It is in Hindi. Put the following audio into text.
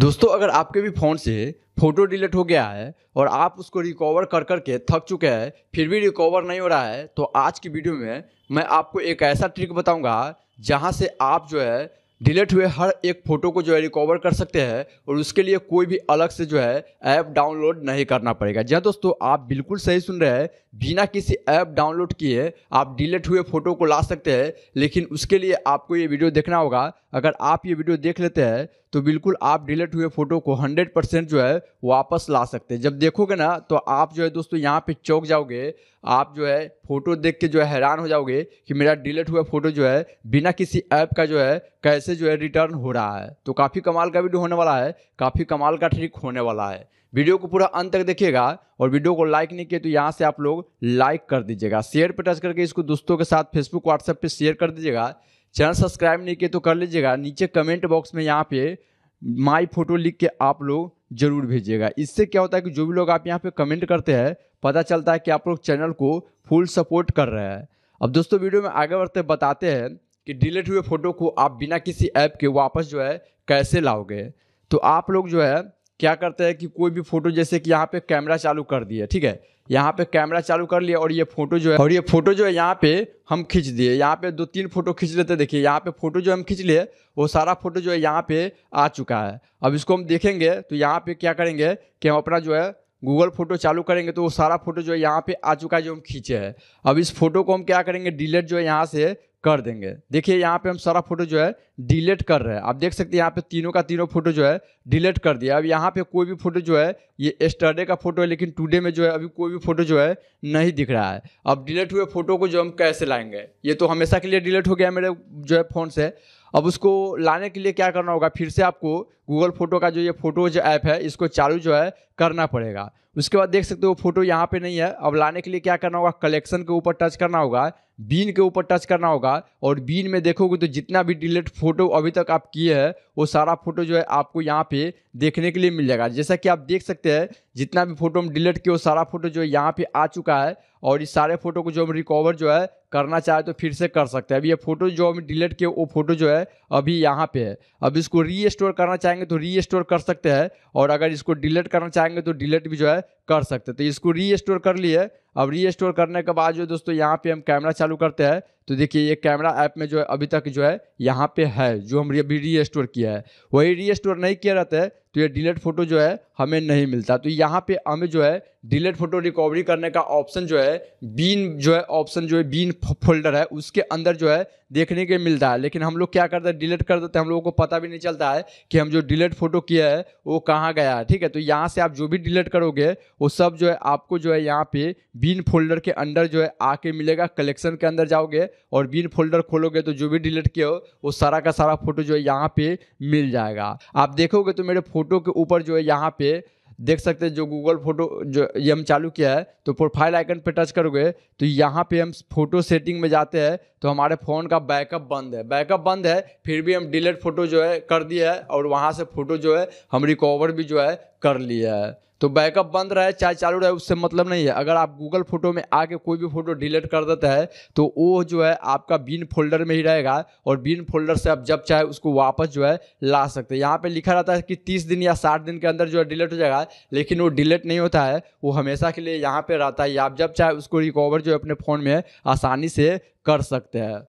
दोस्तों अगर आपके भी फ़ोन से फ़ोटो डिलीट हो गया है और आप उसको रिकवर कर करके थक चुके हैं फिर भी रिकवर नहीं हो रहा है तो आज की वीडियो में मैं आपको एक ऐसा ट्रिक बताऊंगा जहां से आप जो है डिलीट हुए हर एक फ़ोटो को जो है रिकवर कर सकते हैं और उसके लिए कोई भी अलग से जो है ऐप डाउनलोड नहीं करना पड़ेगा जहाँ दोस्तों आप बिल्कुल सही सुन रहे हैं बिना किसी ऐप डाउनलोड किए आप डिलीट हुए फ़ोटो को ला सकते हैं लेकिन उसके लिए आपको ये वीडियो देखना होगा अगर आप ये वीडियो देख लेते हैं तो बिल्कुल आप डिलीट हुए फ़ोटो को 100 परसेंट जो है वापस ला सकते हैं जब देखोगे ना तो आप जो है दोस्तों यहाँ पे चौक जाओगे आप जो है फ़ोटो देख के जो है हैरान हो जाओगे कि मेरा डिलीट हुआ फ़ोटो जो है बिना किसी ऐप का जो है कैसे जो है रिटर्न हो रहा है तो काफ़ी कमाल का वीडियो होने वाला है काफ़ी कमाल का ट्रिक होने वाला है वीडियो को पूरा अंत तक देखिएगा और वीडियो को लाइक नहीं किया तो यहाँ से आप लोग लाइक कर दीजिएगा शेयर पर टच करके इसको दोस्तों के साथ फेसबुक व्हाट्सएप पर शेयर कर दीजिएगा चैनल सब्सक्राइब नहीं किए तो कर लीजिएगा नीचे कमेंट बॉक्स में यहाँ पे माई फोटो लिख के आप लोग जरूर भेजिएगा इससे क्या होता है कि जो भी लोग आप यहाँ पे कमेंट करते हैं पता चलता है कि आप लोग चैनल को फुल सपोर्ट कर रहे हैं अब दोस्तों वीडियो में आगे बढ़ते बताते हैं कि डिलीट हुए फोटो को आप बिना किसी ऐप के वापस जो है कैसे लाओगे तो आप लोग जो है क्या करते हैं कि कोई भी फोटो जैसे कि यहाँ पे कैमरा चालू कर दिया ठीक है यहाँ पे कैमरा चालू कर लिया और ये फोटो जो है और ये फोटो जो है यहाँ पे हम खींच दिए यहाँ पे दो तीन फोटो खींच लेते देखिए यहाँ पे फोटो जो हम खींच लिए वो सारा फोटो जो है यहाँ पे आ चुका है अब इसको हम देखेंगे तो यहाँ पे क्या करेंगे कि हम अपना जो है गूगल फोटो चालू करेंगे तो वो सारा फोटो जो है यहाँ पे आ चुका है जो हम खींचे हैं अब इस फोटो को हम क्या करेंगे डिलीट जो है यहाँ से कर देंगे देखिए यहाँ पे हम सारा फोटो जो है डिलीट कर रहे हैं आप देख सकते हैं यहाँ पे तीनों का तीनों फोटो जो है डिलीट कर दिया अब यहाँ पे कोई भी फोटो जो है ये एस्टरडे का फोटो है लेकिन टुडे में जो है अभी कोई भी फोटो जो है नहीं दिख रहा है अब डिलीट हुए फोटो को जो हम कैसे लाएंगे ये तो हमेशा के लिए डिलीट हो गया मेरे जो है फ़ोन से अब उसको लाने के लिए क्या करना होगा फिर से आपको गूगल फोटो का जो ये फोटो जो ऐप है इसको चालू जो है करना पड़ेगा उसके बाद देख सकते हो फोटो यहाँ पे नहीं है अब लाने के लिए क्या करना होगा कलेक्शन के ऊपर टच करना होगा बीन के ऊपर टच करना होगा और बीन में देखोगे तो जितना भी डिलीट फोटो अभी तक आप किए हैं वो सारा फोटो जो है आपको यहाँ पे देखने के लिए मिल जाएगा जैसा कि आप देख सकते हैं जितना भी फोटो हम डिलीट किए वो सारा फोटो जो है यहाँ पे आ चुका है और इस सारे फोटो को जो हम रिकवर जो है करना चाहे तो फिर से कर सकते हैं अभी ये फोटो जो हम डिलीट किए वो फोटो जो है अभी यहाँ पे है अब इसको री करना चाहेंगे तो री कर सकते हैं और अगर इसको डिलीट करना चाहेंगे चाहेंगे तो डिलीट भी जो है कर सकते तो इसको री स्टोर कर लिए अब री स्टोर करने के बाद जो दोस्तों यहाँ पे हम कैमरा चालू करते हैं तो देखिए ये कैमरा ऐप में जो है अभी तक जो है यहाँ पे है जो हम अभी री स्टोर किया है वही री स्टोर नहीं किया रहता है तो ये डिलेट फोटो जो है हमें नहीं मिलता तो यहाँ पे हमें जो है डिलेट फोटो रिकवरी करने का ऑप्शन जो है बीन जो है ऑप्शन जो है बीन फोल्डर है उसके अंदर जो है देखने के मिलता है लेकिन हम लोग क्या करते हैं डिलीट कर देते हैं हम लोगों को पता भी नहीं चलता है कि हम जो डिलीट फोटो किया है वो कहाँ गया है ठीक है तो यहाँ से आप जो भी डिलीट करोगे वो सब जो है आपको जो है यहाँ पे बीन फोल्डर के अंदर जो है आके मिलेगा कलेक्शन के अंदर जाओगे और बिन फोल्डर खोलोगे तो जो भी डिलीट किया हो वो सारा का सारा फोटो जो है यहाँ पे मिल जाएगा आप देखोगे तो मेरे फोटो के ऊपर जो है यहाँ पे देख सकते हैं जो गूगल फोटो जो ये हम चालू किया है तो प्रोफाइल आइकन पे टच करोगे तो यहाँ पे हम फोटो सेटिंग में जाते हैं तो हमारे फ़ोन का बैकअप बंद है बैकअप बंद है फिर भी हम डिलीट फोटो जो है कर दिया है और वहाँ से फोटो जो है हम रिकवर भी जो है कर लिया है तो बैकअप बंद रहे चाहे चालू रहे उससे मतलब नहीं है अगर आप गूगल फोटो में आके कोई भी फोटो डिलीट कर देता है तो वो जो है आपका बिन फोल्डर में ही रहेगा और बिन फोल्डर से आप जब चाहे उसको वापस जो है ला सकते हैं यहाँ पे लिखा रहता है कि तीस दिन या साठ दिन के अंदर जो है डिलीट हो जाएगा लेकिन वो डिलीट नहीं होता है वो हमेशा के लिए यहाँ पर रहता है आप जब चाहे उसको रिकवर जो है अपने फ़ोन में आसानी से कर सकते हैं